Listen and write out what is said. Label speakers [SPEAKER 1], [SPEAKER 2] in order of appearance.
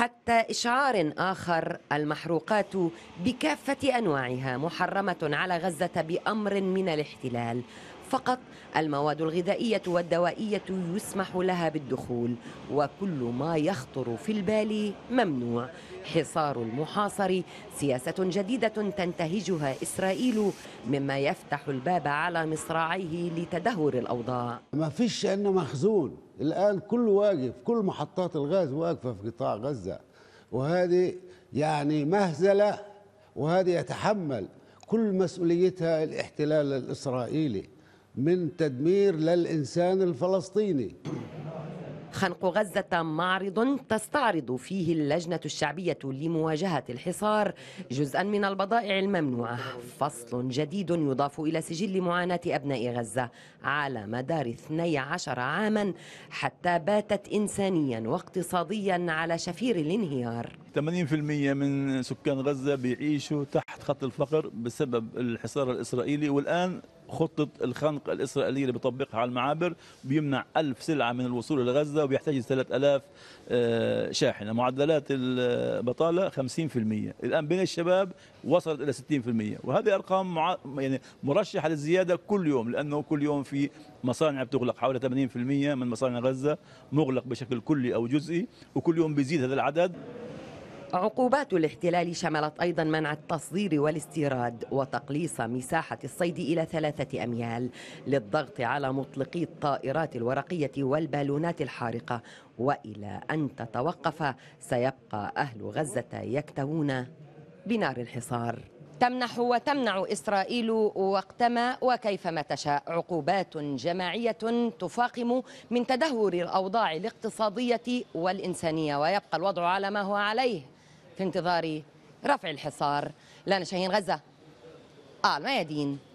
[SPEAKER 1] حتى إشعار آخر المحروقات بكافة أنواعها محرمة على غزة بأمر من الاحتلال فقط المواد الغذائية والدوائية يسمح لها بالدخول وكل ما يخطر في البال ممنوع حصار المحاصر سياسة جديدة تنتهجها إسرائيل مما يفتح الباب على مصراعيه
[SPEAKER 2] لتدهور الأوضاع ما فيش أنه مخزون الآن كل واقف كل محطات الغاز واقفة في قطاع غزة وهذه يعني مهزلة وهذه يتحمل كل مسؤوليتها الاحتلال الإسرائيلي من تدمير للإنسان الفلسطيني
[SPEAKER 1] خنق غزة معرض تستعرض فيه اللجنة الشعبية لمواجهة الحصار جزءا من البضائع الممنوعة فصل جديد يضاف إلى سجل معاناة أبناء غزة على مدار 12 عاما حتى باتت إنسانيا واقتصاديا على شفير الانهيار
[SPEAKER 3] 80% من سكان غزة بيعيشوا تحت خط الفقر بسبب الحصار الإسرائيلي والآن خطة الخنق الإسرائيلية اللي بيطبقها على المعابر بيمنع ألف سلعة من الوصول إلى غزة وبيحتاج 3000 آه، شاحنة معدلات البطالة 50% الآن بين الشباب وصلت إلى 60% وهذه أرقام مع... يعني مرشحة للزيادة كل يوم لأنه كل يوم في مصانع بتغلق حوالي 80% من مصانع غزة مغلق بشكل كلي أو جزئي وكل يوم بيزيد هذا العدد
[SPEAKER 1] عقوبات الاحتلال شملت أيضا منع التصدير والاستيراد وتقليص مساحة الصيد إلى ثلاثة أميال للضغط على مطلقي الطائرات الورقية والبالونات الحارقة وإلى أن تتوقف سيبقى أهل غزة يكتوون بنار الحصار تمنح وتمنع إسرائيل وقتما وكيفما تشاء عقوبات جماعية تفاقم من تدهور الأوضاع الاقتصادية والإنسانية ويبقى الوضع على ما هو عليه في انتظار رفع الحصار لنا شاهين غزة آل آه، الميادين